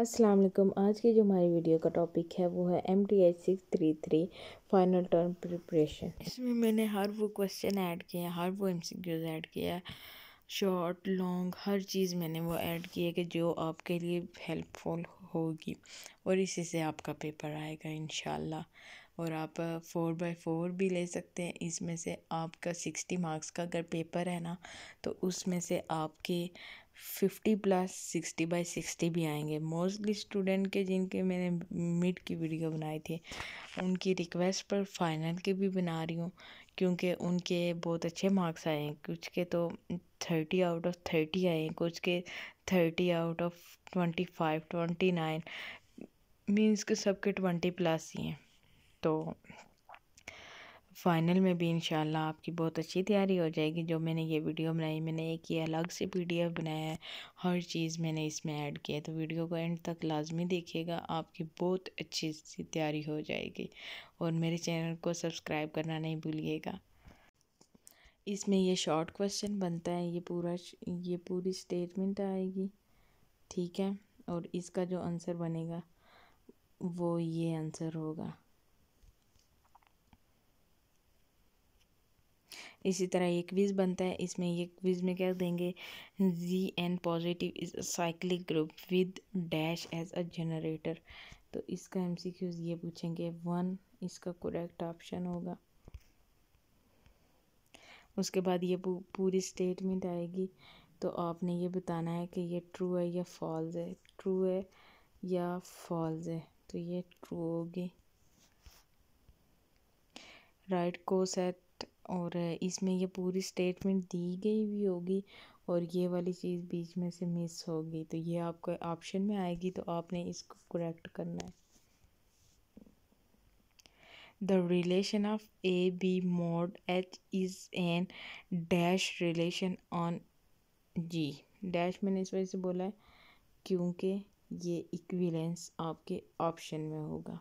अस्सलाम वालेकुम आज की जो हमारी वीडियो का टॉपिक है वो है M T H six three three final term preparation इसमें मैंने हर वो क्वेश्चन ऐड किया हर वो एम सी क्यूज ऐड किया है शॉर्ट लॉन्ग हर चीज़ मैंने वो ऐड की है कि जो आपके लिए हेल्पफुल होगी और इसी से आपका पेपर आएगा इन और आप फोर बाई फोर भी ले सकते हैं इसमें से आपका सिक्सटी मार्क्स का अगर पेपर है ना तो उसमें से आपके fifty plus sixty by sixty भी आएंगे मोस्टली स्टूडेंट के जिनके मैंने मिड की वीडियो बनाई थी उनकी रिक्वेस्ट पर फाइनल के भी बना रही हूँ क्योंकि उनके बहुत अच्छे मार्क्स आए हैं कुछ के तो थर्टी आउट ऑफ थर्टी आए हैं कुछ के thirty out of twenty five twenty nine means के सबके ट्वेंटी प्लस ही हैं तो फ़ाइनल में भी इंशाल्लाह आपकी बहुत अच्छी तैयारी हो जाएगी जो मैंने ये वीडियो बनाई मैंने एक ही अलग से पी बनाया है हर चीज़ मैंने इसमें ऐड किया है तो वीडियो को एंड तक लाजमी देखिएगा आपकी बहुत अच्छी सी तैयारी हो जाएगी और मेरे चैनल को सब्सक्राइब करना नहीं भूलिएगा इसमें ये शॉर्ट क्वेश्चन बनता है ये पूरा ये पूरी स्टेटमेंट आएगी ठीक है और इसका जो आंसर बनेगा वो ये आंसर होगा इसी तरह ये क्विज़ बनता है इसमें ये क्विज़ में क्या देंगे G N positive is a cyclic group with dash as a generator तो इसका एम सी क्यूज़ ये पूछेंगे वन इसका करेक्ट ऑप्शन होगा उसके बाद ये पू, पूरी स्टेटमेंट आएगी तो आपने ये बताना है कि ये ट्रू है या फॉल्स है ट्रू है या फॉल्स है तो ये ट्रू होगी राइट कोस है और इसमें ये पूरी स्टेटमेंट दी गई भी होगी और ये वाली चीज़ बीच में से मिस होगी तो ये आपको ऑप्शन में आएगी तो आपने इसको करेक्ट करना है the relation of A B mod H is an dash relation on G dash मैंने इस वजह से बोला है क्योंकि ये इक्विलेंस आपके ऑप्शन में होगा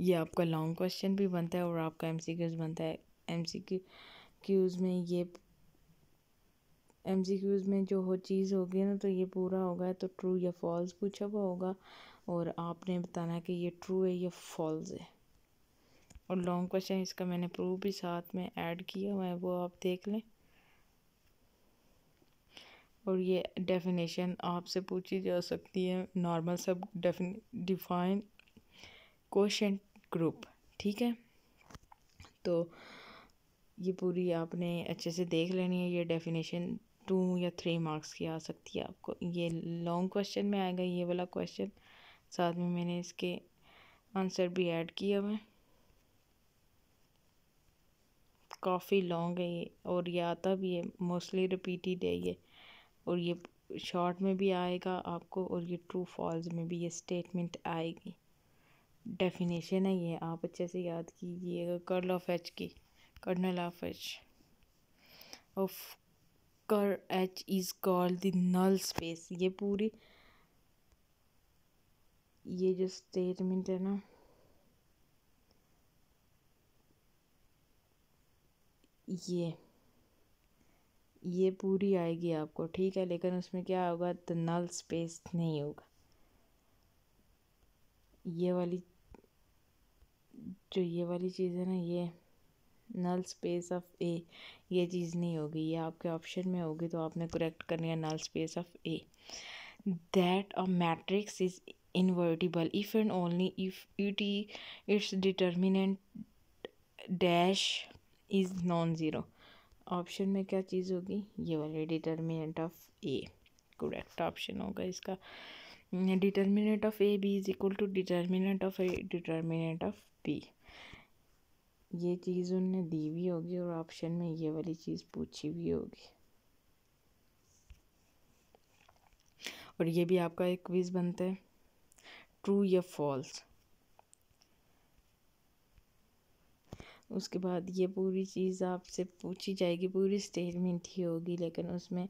ये आपका लॉन्ग क्वेश्चन भी बनता है और आपका एम सी क्यूज़ बनता है एम सी क्यूज़ में ये एम सी क्यूज़ में जो हो चीज़ होगी ना तो ये पूरा होगा तो ट्रू या फॉल्स पूछा हुआ होगा और आपने बताना कि ये ट्रू है या फॉल्स है और लॉन्ग क्वेश्चन इसका मैंने प्रूफ भी साथ में ऐड किया हुआ है वो आप देख लें और ये डेफिनेशन आपसे पूछी जा सकती है नॉर्मल सब डिफाइन क्वेश्चन ग्रुप ठीक है तो ये पूरी आपने अच्छे से देख लेनी है ये डेफिनेशन टू या थ्री मार्क्स की आ सकती है आपको ये लॉन्ग क्वेश्चन में आएगा ये वाला क्वेश्चन साथ में मैंने इसके आंसर भी ऐड किया हुआ काफ़ी लॉन्ग है ये और ये आता भी है मोस्टली रिपीटेड है ये और ये शॉर्ट में भी आएगा आपको और ये ट्रू फॉल्स में भी ये स्टेटमेंट आएगी डेफिनेशन है ये आप अच्छे से याद कीजिएगा कर्ल ऑफ एच की kernel of H of ker H is called the null space ये पूरी ये जो स्टेटमेंट है ना ये ये पूरी आएगी आपको ठीक है लेकिन उसमें क्या होगा द नल स्पेस नहीं होगा ये वाली जो ये वाली चीज़ है ना ये नल स्पेस ऑफ ए ये चीज़ नहीं होगी ये आपके ऑप्शन में होगी तो आपने करेक्ट करनी है null space of A that a matrix is invertible if and only if it its determinant dash is non zero option में क्या चीज़ होगी ये वाली determinant of A correct option होगा इसका determinant of A B is equal to determinant of A determinant of B ये चीज़ उनने दी भी होगी और ऑप्शन में ये वाली चीज़ पूछी भी होगी और ये भी आपका एक क्विज बनता है ट्रू या फॉल्स उसके बाद ये पूरी चीज़ आपसे पूछी जाएगी पूरी स्टेटमेंट ही होगी लेकिन उसमें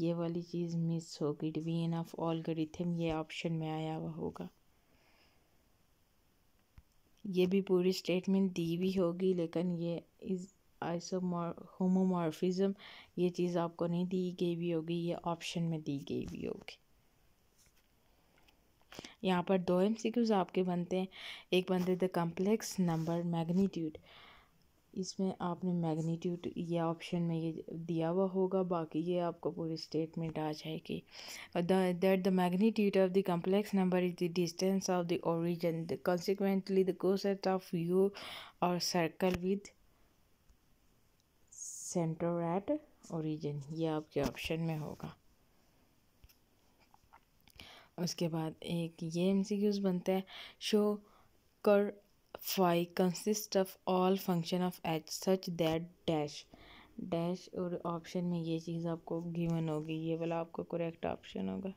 ये वाली चीज़ मिस होगी डिवीजन ऑफ ऑल गरीथम ये ऑप्शन में आया हुआ होगा ये भी पूरी स्टेटमेंट दी हुई होगी लेकिन ये इस आइसोमॉर होमोमॉर्फिज़म ये चीज़ आपको नहीं दी गई भी होगी ये ऑप्शन में दी गई भी होगी यहाँ पर दो एम आपके बनते हैं एक बनते द कम्प्लेक्स नंबर मैग्नीट्यूड इसमें आपने मैग्नीट्यूड ये ऑप्शन में ये दिया हुआ होगा बाकी ये आपको पूरी स्टेटमेंट आ जाएगी that the magnitude of the complex number is the distance of the origin consequently the coset of U और circle with centre at origin ये आपके ऑप्शन में होगा उसके बाद एक ये एम बनता है शो कर five consist of all function of H such that dash dash और ऑप्शन में ये चीज़ आपको गिवन होगी ये वाला आपको करेक्ट ऑप्शन होगा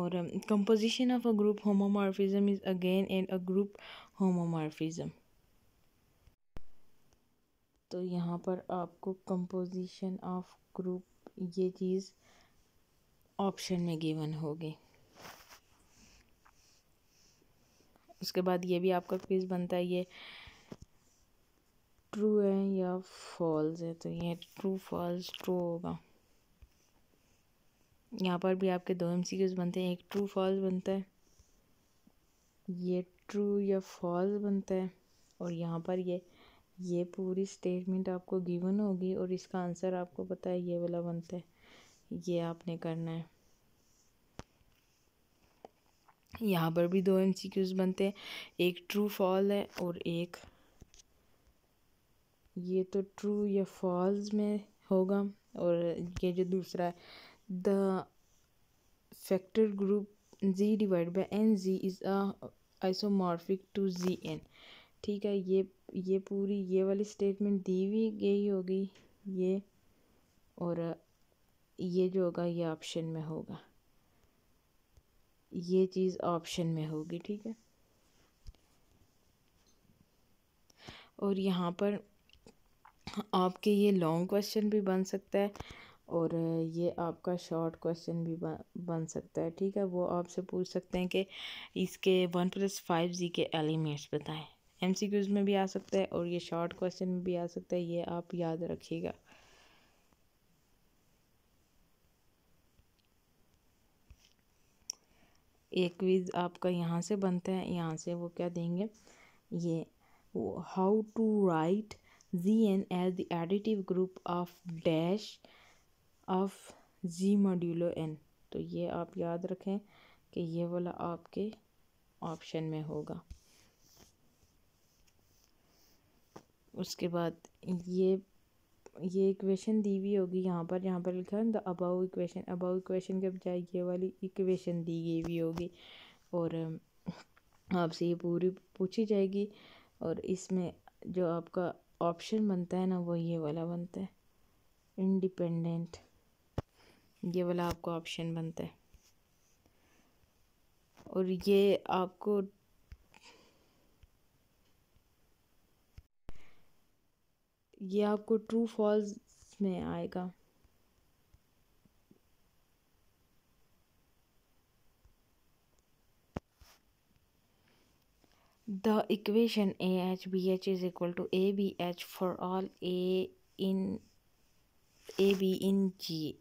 और composition of a group homomorphism is again and a group homomorphism तो यहाँ पर आपको कंपोजिशन ऑफ ग्रुप ये चीज़ ऑप्शन में गिवन होगी उसके बाद ये भी आपका क्विज़ बनता है ये ट्रू है या फॉल्स है तो ये ट्रू फॉल्स ट्रू होगा यहाँ पर भी आपके दो एम सी क्यूज बनते हैं एक ट्रू फॉल्स बनता है ये ट्रू या फॉल्स बनता है और यहाँ पर ये ये पूरी स्टेटमेंट आपको गिवन होगी और इसका आंसर आपको पता है ये वाला बनता है ये आपने करना है यहाँ पर भी दो एम बनते हैं एक ट्रू फॉल है और एक ये तो ट्रू या फॉल्स में होगा और ये जो दूसरा है the factor group G divide by N G is isomorphic to G N ठीक है ये ये पूरी ये वाली स्टेटमेंट दी हुई गई होगी ये और ये जो होगा ये ऑप्शन में होगा ये चीज़ ऑप्शन में होगी ठीक है और यहाँ पर आपके ये लॉन्ग क्वेश्चन भी बन सकता है और ये आपका शॉर्ट क्वेश्चन भी बन सकता है ठीक है वो आपसे पूछ सकते हैं कि इसके वन प्लस फाइव जी के एलिमेंट्स बताएं एम सी क्यूज़ में भी आ सकता है और ये शॉर्ट क्वेश्चन में भी आ सकता है ये आप याद रखिएगा एक विज आपका यहाँ से बनता है यहाँ से वो क्या देंगे ये how to write G N as the additive group of dash of G modulo N तो ये आप याद रखें कि ये वाला आपके ऑप्शन में होगा उसके बाद ये ये इक्वेशन दी हुई होगी यहाँ पर यहाँ पर लिखा है the above equation above equation के बजाय ये वाली इक्वेशन दी गई हुई होगी और आपसे ये पूरी पूछी जाएगी और इसमें जो आपका ऑप्शन बनता है ना वो ये वाला बनता है इंडिपेंडेंट ये वाला आपका ऑप्शन बनता है और ये आपको ये आपको ट्रू फॉल्स में आएगा the equation A H B H is equal to A B H for all A in A B in G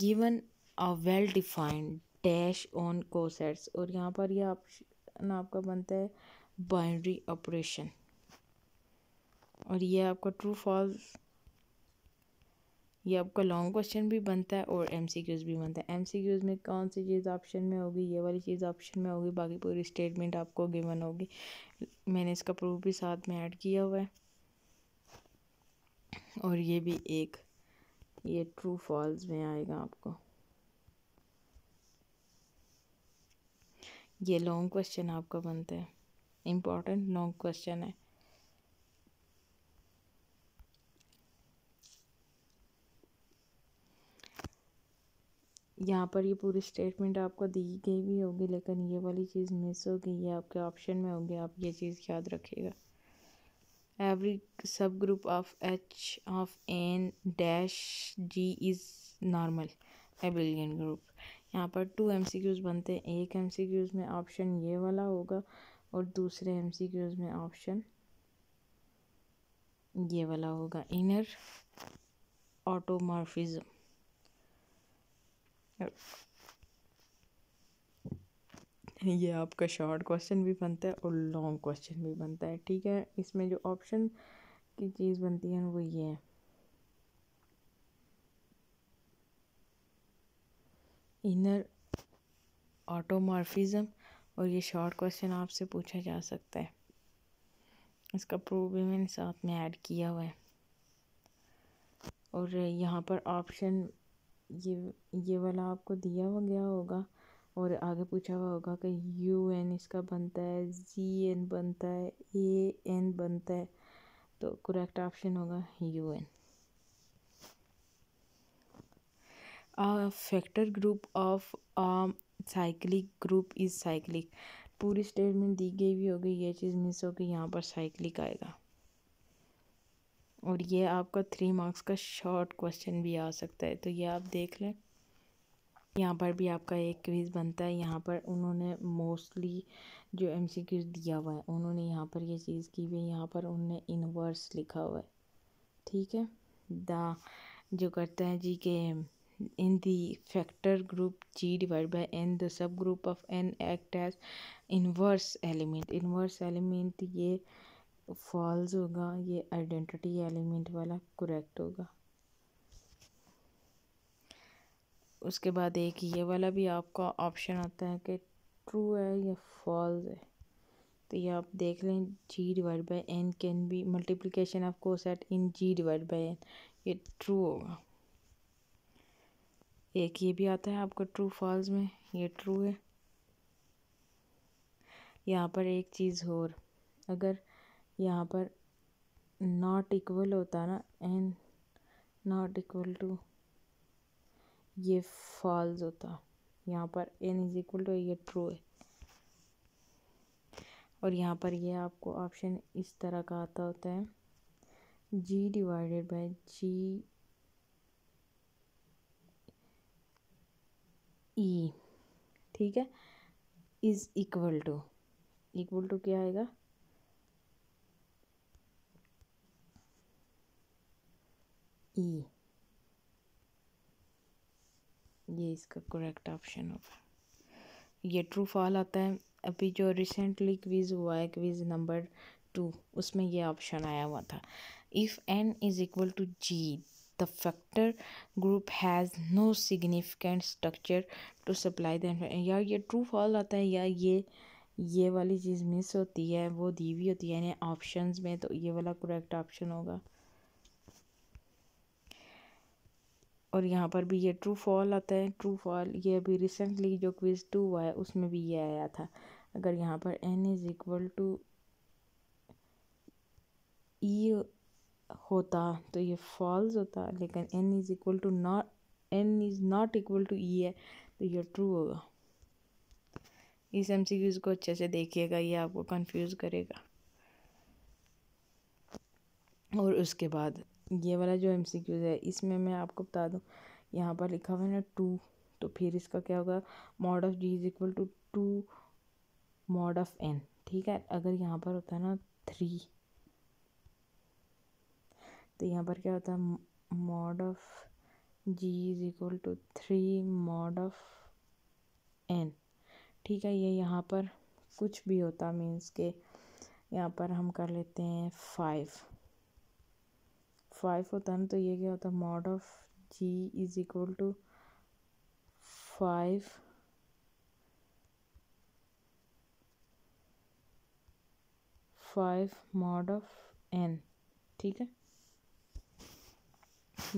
given a well defined dash on cosets और यहाँ पर यह ऑप्शन आपका बनता है बाइंड्री ऑपरेशन और ये आपका ट्रू फॉल्स ये आपका लॉन्ग क्वेश्चन भी बनता है और एम सी क्यूज़ भी बनता है एम सी क्यूज़ में कौन सी चीज़ ऑप्शन में होगी ये वाली चीज़ ऑप्शन में होगी बाकी पूरी स्टेटमेंट आपको गिवन होगी मैंने इसका प्रूफ भी साथ में ऐड किया हुआ है और ये भी एक ये ट्रू फॉल्स में आएगा आपको ये लॉन्ग क्वेश्चन आपका बनता है इम्पॉर्टेंट लॉन्ग क्वेश्चन है यहाँ पर ये पूरी स्टेटमेंट आपको दी गई भी होगी लेकिन ये वाली चीज़ मिस हो गई है आपके ऑप्शन में होगी आप ये चीज़ याद रखिएगा every subgroup of H of N dash G is normal abelian group यहाँ पर टू एम सी क्यूज़ बनते हैं एक एम सी क्यूज़ में ऑप्शन ये वाला होगा और दूसरे एम सी क्यूज़ में ऑप्शन ये वाला होगा इनर ऑटोमार्फिज़म ये आपका शॉर्ट क्वेश्चन भी बनता है और लॉन्ग क्वेश्चन भी बनता है ठीक है इसमें जो ऑप्शन की चीज़ बनती है वो ये है इनर ऑटोमॉर्फिज़म और ये शॉर्ट क्वेश्चन आपसे पूछा जा सकता है इसका प्रूफ भी मैंने साथ में ऐड किया हुआ है और यहाँ पर ऑप्शन ये ये वाला आपको दिया हो गया होगा और आगे पूछा हुआ होगा कि यू एन इसका बनता है जी एन बनता है ए एन बनता है तो करेक्ट ऑप्शन होगा U N factor group of of group is group पूरी स्टेटमेंट दी गई भी होगी ये चीज़ मिस होगी यहाँ पर साइक्लिक आएगा और ये आपका थ्री मार्क्स का शॉर्ट क्वेश्चन भी आ सकता है तो ये आप देख लें यहाँ पर भी आपका एक क्विज़ बनता है यहाँ पर उन्होंने मोस्टली जो एम सी क्यूज दिया हुआ है उन्होंने यहाँ पर ये चीज़ की हुई है यहाँ पर उन्होंने इनवर्स लिखा हुआ है ठीक है द जो करते हैं जी के in factor group G divide by N the subgroup of N act as inverse element inverse element ये फॉल्स होगा ये आइडेंटिटी एलिमेंट वाला करेक्ट होगा उसके बाद एक ये वाला भी आपका ऑप्शन आता है कि ट्रू है या फॉल्स है तो ये आप देख लें G divide by N can be multiplication of cosets in G divide by N ये ट्रू होगा एक ये भी आता है आपका ट्रू फॉल्स में ये ट्रू है यहाँ पर एक चीज़ और अगर यहाँ पर नॉट इक्वल होता ना एन नॉट इक्वल टू ये फॉल्स होता यहाँ पर एन इज इक्वल टू ये ट्रू है और यहाँ पर ये आपको ऑप्शन इस तरह का आता होता है जी डिवाइडेड बाय जी ई ठीक है is equal to equal to क्या आएगा ई e. ये इसका करेक्ट ऑप्शन होगा ये ट्रू फॉल आता है अभी जो रिसेंटली क्विज हुआ है क्विज नंबर टू उसमें ये ऑप्शन आया हुआ था if N is equal to G the factor group has no significant structure to supply than या ये ट्रू फॉल आता है या ये ये वाली चीज़ मिस होती है वो दी हुई होती है यानी में तो ये वाला करेक्ट ऑप्शन होगा और यहाँ पर भी ये ट्रू फॉल आता है ट्रू फॉल ये अभी रिसेंटली जो क्विज टू हुआ है उसमें भी ये आया था अगर यहाँ पर N is equal to E होता तो ये फॉल्स होता लेकिन N is equal to not N is not equal to E है तो ये ट्रू होगा इस एम सी क्यूज़ को अच्छे से देखिएगा ये आपको कंफ्यूज करेगा और उसके बाद ये वाला जो एम है इसमें मैं आपको बता दूँ यहाँ पर लिखा हुआ है ना टू तो फिर इसका क्या होगा mod of G is equal to two mod of N ठीक है अगर यहाँ पर होता है ना थ्री तो यहाँ पर क्या होता है mod of G is equal to three mod of N ठीक है ये यह यहाँ पर कुछ भी होता मीन्स के यहाँ पर हम कर लेते हैं फाइव फाइव होता है ना तो ये क्या होता है mod of G is equal to five five mod of N ठीक है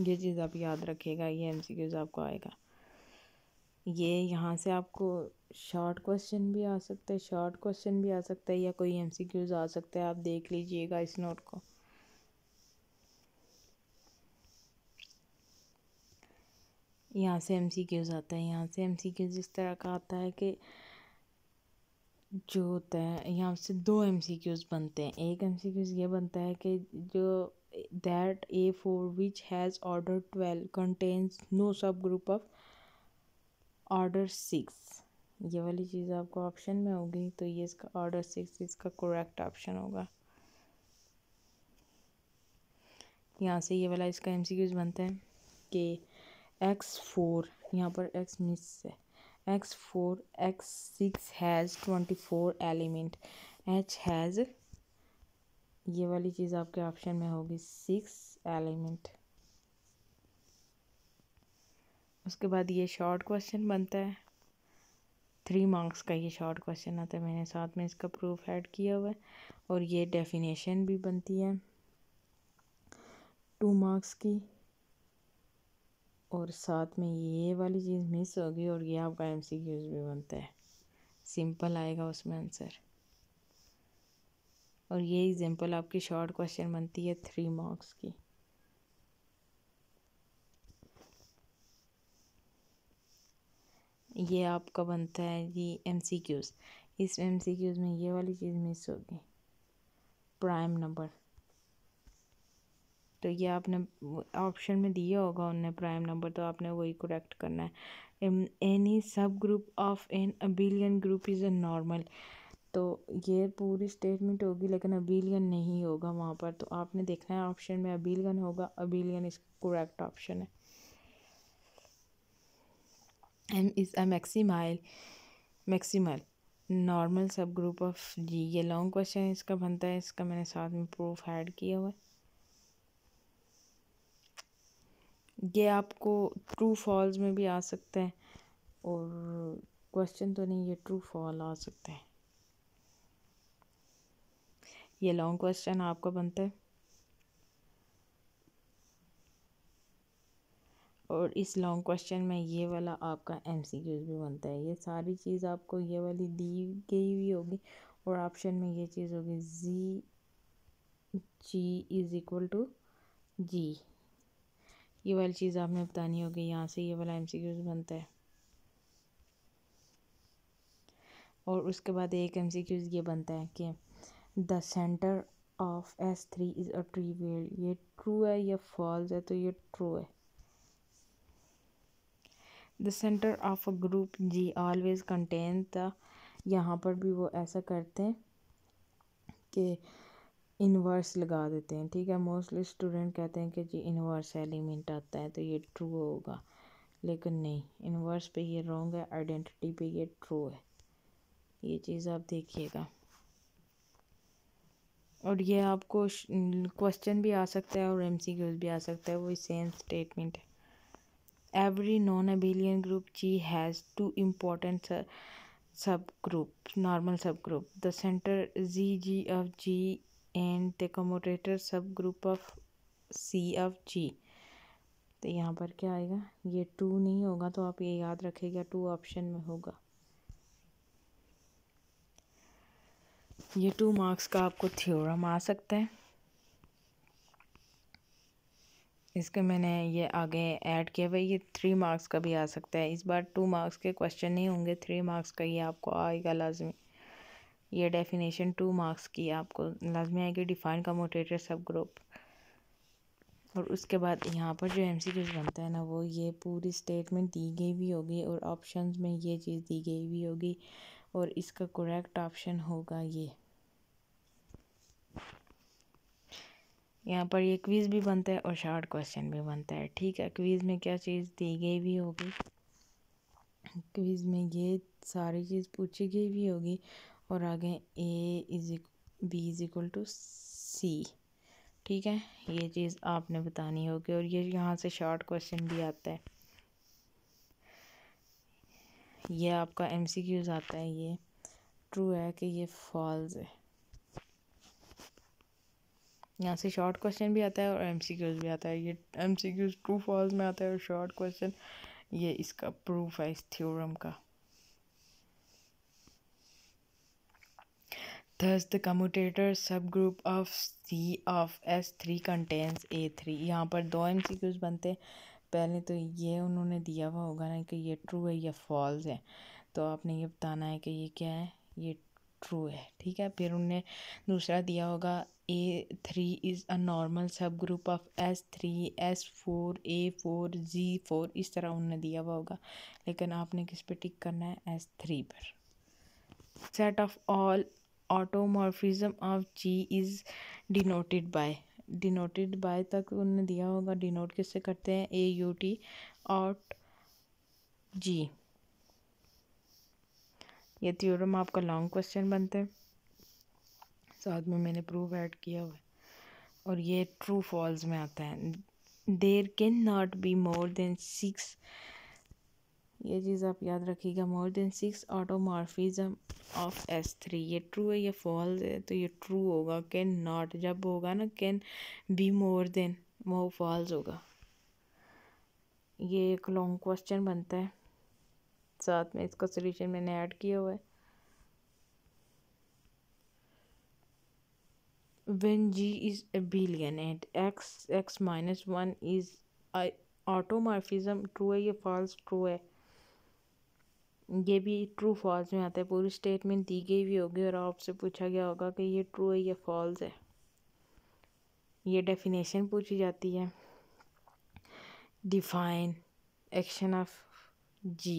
ये चीज़ आप याद रखिएगा ये एम सी क्यूज़ आपको आएगा ये यहाँ से आपको शॉर्ट क्वेश्चन भी आ सकता है शॉर्ट क्वेश्चन भी आ सकता है या कोई एम सी क्यूज़ आ सकता है आप देख लीजिएगा इस नोट को यहाँ से एम सी क्यूज़ आता है यहाँ से एम सी क्यूज़ इस तरह का आता है कि जो होता है यहाँ से दो एम सी क्यूज़ बनते हैं एक एम सी क्यूज़ ये बनता है कि जो that A four which has order twelve contains no subgroup of order six ये वाली चीज़ आपको ऑप्शन में होगी तो ये इसका ऑर्डर सिक्स इसका करेक्ट ऑप्शन होगा यहाँ से ये वाला इसका एम सी क्यूज़ बनता है कि एक्स फोर यहाँ पर एक्स मिस है X four X six has twenty four element H has ये वाली चीज़ आपके ऑप्शन में होगी सिक्स एलिमेंट उसके बाद ये शॉर्ट क्वेश्चन बनता है थ्री मार्क्स का ये शॉर्ट क्वेश्चन आता है मैंने साथ में इसका प्रूफ ऐड किया हुआ है और ये डेफिनेशन भी बनती है टू मार्क्स की और साथ में ये वाली चीज़ मिस होगी और ये आपका एम सी क्यूज़ भी बनता है सिंपल आएगा उसमें आंसर और ये एग्ज़ाम्पल आपकी शॉर्ट क्वेश्चन बनती है थ्री मार्क्स की ये आपका बनता है जी एम सी क्यूज़ इस एम सी क्यूज़ में ये वाली चीज़ मिस होगी प्राइम नंबर तो ये आपने ऑप्शन में दिया होगा उनने प्राइम नंबर तो आपने वही करेक्ट करना है any subgroup of an abelian group is a normal तो ये पूरी स्टेटमेंट होगी लेकिन अबिलियन नहीं होगा वहाँ पर तो आपने देखना है ऑप्शन में अबिलियन होगा अबिलियन इसका करेक्ट ऑप्शन है M is a maximal maximal normal subgroup of G ये लॉन्ग क्वेश्चन इसका बनता है इसका मैंने साथ में प्रूफ ऐड किया हुआ है ये आपको ट्रू फॉल्स में भी आ सकता है और क्वेश्चन तो नहीं ये ट्रू फॉल आ सकता है ये लॉन्ग क्वेश्चन आपका बनता है और इस लॉन्ग क्वेश्चन में ये वाला आपका एम सी क्यूज भी बनता है ये सारी चीज़ आपको ये वाली दी गई हुई होगी और ऑप्शन में ये चीज़ होगी G G is equal to G ये वाली चीज़ आपने बतानी होगी यहाँ से ये वाला एम सी क्यूज़ बनता है और उसके बाद एक एम सी क्यूज़ ये बनता है कि the centre of S three is a trivial ये ट्रू है या फॉल्स है तो ये ट्रू है the centre of a group G always contain था यहाँ पर भी वो ऐसा करते हैं कि इनवर्स लगा देते हैं ठीक है मोस्टली स्टूडेंट कहते हैं कि जी इनवर्स एलिमेंट आता है तो ये ट्रू होगा लेकिन नहीं इनवर्स पे ये रॉन्ग है आइडेंटिटी पे ये ट्रू है ये चीज़ आप देखिएगा और ये आपको क्वेश्चन भी आ सकता है और एम सी क्यूज भी आ सकता है वही सेम स्टेटमेंट है every non abelian group G has two important subgroup normal subgroup the centre G G of G and the commutator subgroup of C of G तो यहाँ पर क्या आएगा ये टू नहीं होगा तो आप ये याद रखेगा टू ऑप्शन में होगा ये टू मार्क्स का आपको थ्योरम आ सकता है इसके मैंने ये आगे ऐड किया भाई ये थ्री मार्क्स का भी आ सकता है इस बार टू मार्क्स के क्वेश्चन नहीं होंगे थ्री मार्क्स का ही आपको आएगा लाजमी ये डेफिनेशन टू मार्क्स की आपको लाजमी आएगी डिफाइन कमोटेटर सब ग्रुप और उसके बाद यहाँ पर जो एम सी बनता है ना वो ये पूरी स्टेटमेंट दी गई भी होगी और ऑप्शन में ये चीज़ दी गई भी होगी और इसका करेक्ट ऑप्शन होगा ये यहाँ पर ये क्विज़ भी बनता है और शॉर्ट क्वेश्चन भी बनता है ठीक है क्विज़ में क्या चीज़ दी गई भी होगी क्विज़ में ये सारी चीज़ पूछी गई भी होगी और आगे A is B is equal to C ठीक है ये चीज़ आपने बतानी होगी और ये यहाँ से शॉर्ट क्वेश्चन भी आता है ये आपका एम सी क्यूज़ आता है ये ट्रू है कि ये फॉल्स है यहाँ से शॉर्ट क्वेश्चन भी आता है और एम सी क्यूज़ भी आता है ये M C Qs true false में आता है और शॉर्ट क्वेश्चन ये इसका प्रूफ है इस थ्योरम का Thus, the commutator subgroup of C of contains contains three यहाँ पर दो एम सी क्यूज बनते हैं पहले तो ये उन्होंने दिया हुआ होगा ना कि ये ट्रू है या फॉल्स है तो आपने ये बताना है कि ये क्या है ये ट्रू है ठीक है फिर उन्हें दूसरा दिया होगा A three is a normal subgroup of S three S four A four G four इस तरह उन्हें दिया हुआ होगा लेकिन आपने किस पे टिक करना है एस थ्री पर set of all automorphism of G is denoted by denoted by तक उन्होंने दिया होगा डिनोट किससे करते हैं A U T aut G ये थ्योरम आपका लॉन्ग क्वेश्चन बनता है साथ में मैंने प्रूफ ऐड किया हुआ है और ये ट्रू फॉल्स में आता है there can not be more than six ये चीज़ आप याद रखिएगा more than six automorphism of S three ये ट्रू है ये फॉल्स है तो ये ट्रू होगा कैन नॉट जब होगा ना कैन बी मोर देन वो फॉल्स होगा ये एक लॉन्ग क्वेश्चन बनता है साथ में इसका सोल्यूशन मैंने ऐड किया हुआ है when g is abelian and X X minus one is i automorphism है ये फॉल्स ट्रू है ये भी ट्रू फॉल्स में आता है पूरी स्टेटमेंट दी गई भी होगी और आपसे पूछा गया होगा कि ये ट्रू है या फॉल्स है ये डेफिनेशन पूछी जाती है डिफाइन एक्शन ऑफ जी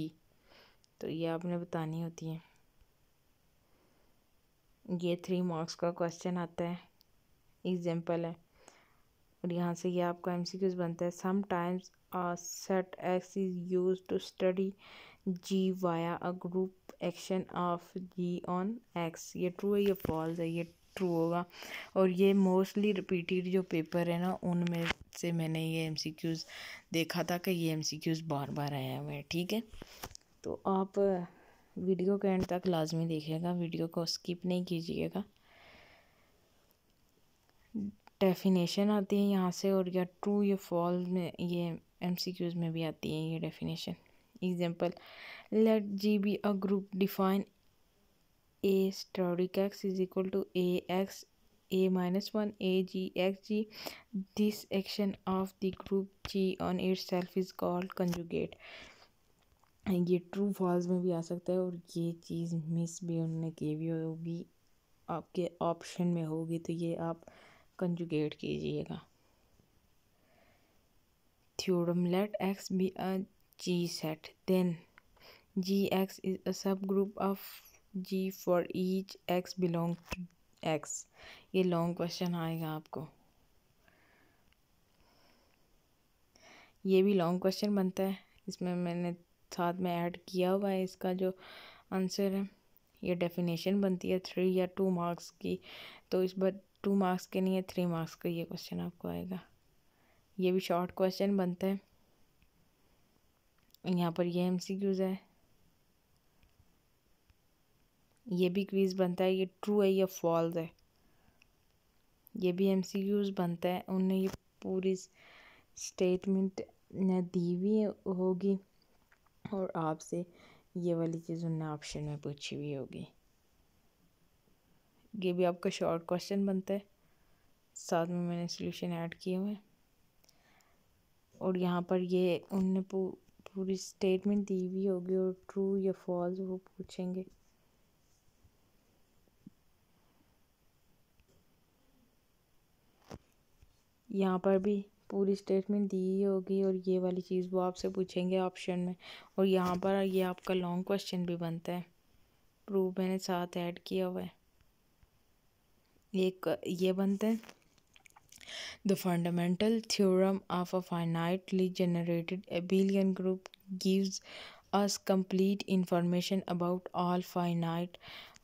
तो ये आपने बतानी होती है ये थ्री मार्क्स का क्वेश्चन आता है एग्जाम्पल है और यहाँ से ये आपका एम सी क्यूज़ बनता है sometimes a set X is use to study G via a group action of G on X ये ट्रू है ये फॉल्स है ये ट्रू होगा और ये मोस्टली रिपीटेड जो पेपर है ना उनमें से मैंने ये एम सी क्यूज़ देखा था कि ये एम सी क्यूज़ बार बार आया हुआ है ठीक है तो आप वीडियो के एंड तक लाजमी देखिएगा वीडियो को स्किप नहीं कीजिएगा डेफिनेशन आती है यहाँ से और या ट्रू या फॉल में ये एम सी क्यूज़ में भी आती है ये definition example let g be a group define a periodic x is equal to ax a minus 1 a g x g this action of the group g on itself is called conjugate ये true false में भी आ सकता है और ये चीज़ miss भी उन्होंने की हुई होगी आपके ऑप्शन में होगी तो ये आप कंजुगेट कीजिएगा theorem let X be G G set. Then Gx is a subgroup of G for each x belong to X ये लॉन्ग क्वेश्चन आएगा आपको ये भी लॉन्ग क्वेश्चन बनता है इसमें मैंने साथ में ऐड किया हुआ है इसका जो आंसर है ये डेफिनेशन बनती है थ्री या टू मार्क्स की तो इस बार टू मार्क्स के नहीं है थ्री मार्क्स का ये क्वेश्चन आपको आएगा ये भी शॉर्ट क्वेश्चन बनता है यहाँ पर ये एम सी क्यूज़ है ये भी क्वीज़ बनता है ये ट्रू है या फॉल्स है ये भी एम सी क्यूज़ बनता है उन्हें ये पूरी स्टेटमेंट ने दी हुई होगी और आपसे ये वाली चीज़ उन्हें ऑप्शन में पूछी हुई होगी ये भी आपका शॉर्ट क्वेश्चन बनता है साथ में मैंने सोल्यूशन ऐड किए हुए और यहाँ पर ये उनने पूरी स्टेटमेंट दी हुई होगी और ट्रू या फॉल्स वो पूछेंगे यहाँ पर भी पूरी स्टेटमेंट दी होगी और ये वाली चीज़ वो आपसे पूछेंगे ऑप्शन में और यहाँ पर ये आपका लॉन्ग क्वेश्चन भी बनता है प्रूफ मैंने साथ ऐड किया हुआ है एक ये बनता है The fundamental theorem of a finitely generated abelian group gives us complete information about all finite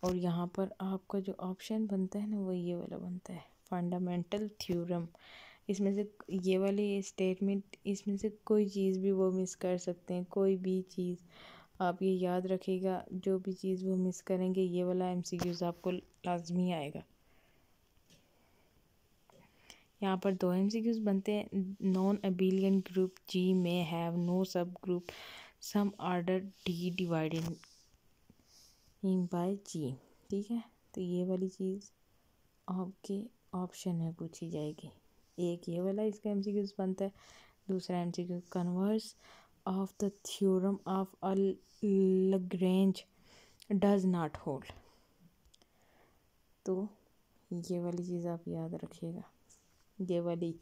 और यहाँ पर आपका जो ऑप्शन बनता है ना वो ये वाला बनता है फंडामेंटल थ्योरम इसमें से ये वाली स्टेटमेंट इसमें से कोई चीज़ भी वो मिस कर सकते हैं कोई भी चीज़ आप ये याद रखिएगा जो भी चीज़ वो मिस करेंगे ये वाला एमसीक्यूज़ आपको लाजमी आएगा यहाँ पर दो क्यूज बनते हैं नॉन अबिलियन ग्रुप जी में have no subgroup some order D in by G ठीक है तो ये वाली चीज़ आपके ऑप्शन में पूछी जाएगी एक ये वाला इसका क्यूज बनता है दूसरा M Qs converse of the theorem of Lagrange does not hold तो ये वाली चीज़ आप याद रखिएगा ये वाली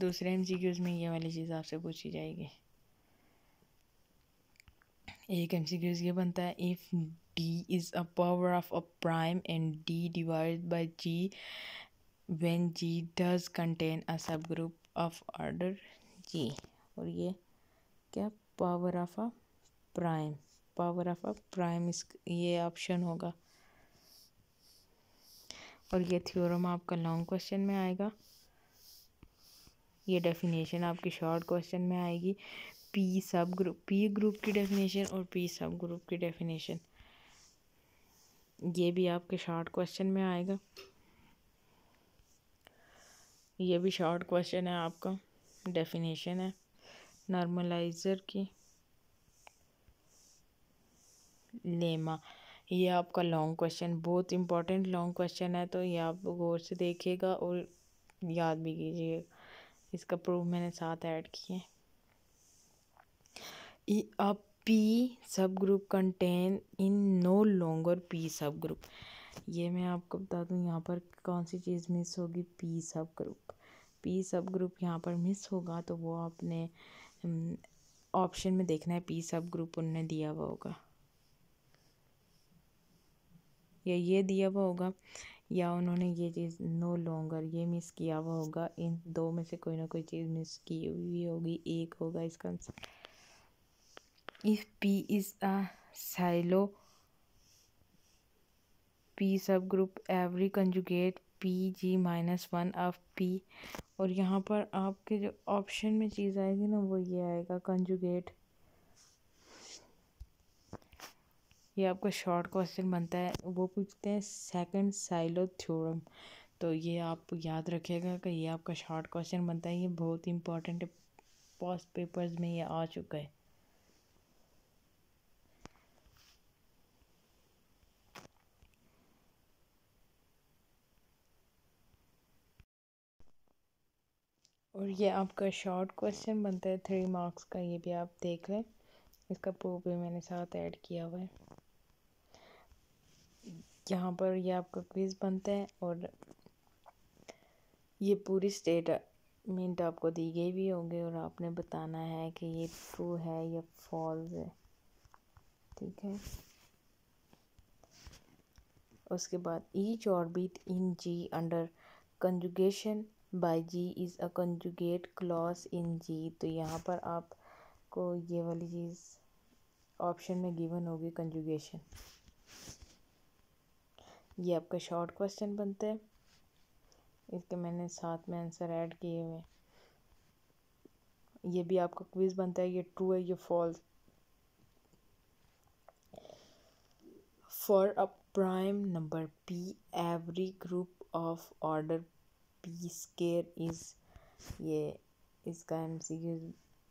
दूसरे एम सी क्यूज़ में ये वाली चीज़ आपसे पूछी जाएगी एक एम सी क्यूज़ ये बनता है if D is a power of a prime and D divide by G when G does contain a subgroup of order G और ये क्या power of a prime power of a prime is ये option होगा और ये theorem आपका long question में आएगा ये डेफिनेशन आपके शॉर्ट क्वेश्चन में आएगी P subgroup P group की डेफिनेशन और पी सब ग्रुप की डेफिनेशन ये भी आपके शॉर्ट क्वेश्चन में आएगा ये भी शॉर्ट क्वेश्चन है आपका डेफिनेशन है नॉर्मलाइज़र की लेमा ये आपका लॉन्ग क्वेश्चन बहुत इंपॉर्टेंट लॉन्ग क्वेश्चन है तो ये आप गौर से देखिएगा और याद भी कीजिएगा इसका प्रूफ मैंने साथ ऐड किए अब P subgroup contain in no longer P subgroup ये मैं आपको बता दूँ यहाँ पर कौन सी चीज़ मिस होगी P subgroup P subgroup यहाँ पर मिस होगा तो वो आपने ऑप्शन में देखना है पी सब ग्रुप उनने दिया हुआ होगा या ये दिया हुआ होगा या उन्होंने ये चीज़ नो लॉन्गर ये मिस किया हुआ होगा इन दो में से कोई ना कोई चीज़ मिस की हुई होगी एक होगा इसका answer if P is a Sylow P subgroup every conjugate P G minus one of P और यहाँ पर आपके जो ऑप्शन में चीज़ आएगी ना वो ये आएगा कंजुगेट ये आपका शॉर्ट क्वेश्चन बनता है वो पूछते हैं सेकंड साइलो थ्योरम तो ये आप याद रखिएगा कि ये आपका शॉर्ट क्वेश्चन बनता है ये बहुत इंपॉर्टेंट है पास पेपर्स में ये आ चुका है और ये आपका शॉर्ट क्वेश्चन बनता है थ्री मार्क्स का ये भी आप देख लें इसका प्रूफ भी मैंने साथ ऐड किया हुआ है यहाँ पर ये आपका क्विज़ बनता है और ये पूरी स्टेट मिनट आपको दी गई भी होगी और आपने बताना है कि ये ट्रू है या फॉल्स है ठीक है उसके बाद each orbit in G under conjugation by G is a conjugate class in G तो यहाँ पर आपको ये वाली चीज़ ऑप्शन में गिवन होगी कंजुगेशन ये आपका शॉर्ट क्वेश्चन बनता है इसके मैंने साथ में आंसर ऐड किए हुए ये भी आपका क्विज बनता है ये ट्रू है ये false for a prime number p every group of order p square is ये इसका एम सी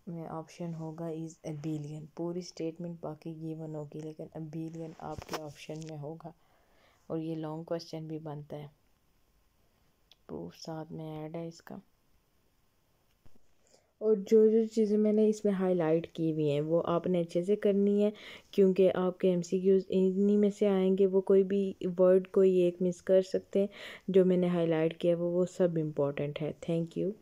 में ऑप्शन होगा इज़ अबिलियन पूरी स्टेटमेंट बाकी ये वन होगी लेकिन अबिलियन आपके ऑप्शन में होगा और ये लॉन्ग क्वेश्चन भी बनता है प्रूफ साथ में ऐड है इसका और जो जो चीज़ें मैंने इसमें हाईलाइट की हुई हैं वो आपने अच्छे से करनी है क्योंकि आपके एम सी क्यूज़ इन्हीं में से आएंगे वो कोई भी वर्ड कोई एक मिस कर सकते हैं जो मैंने हाईलाइट किया वो वो सब इम्पॉर्टेंट है थैंक यू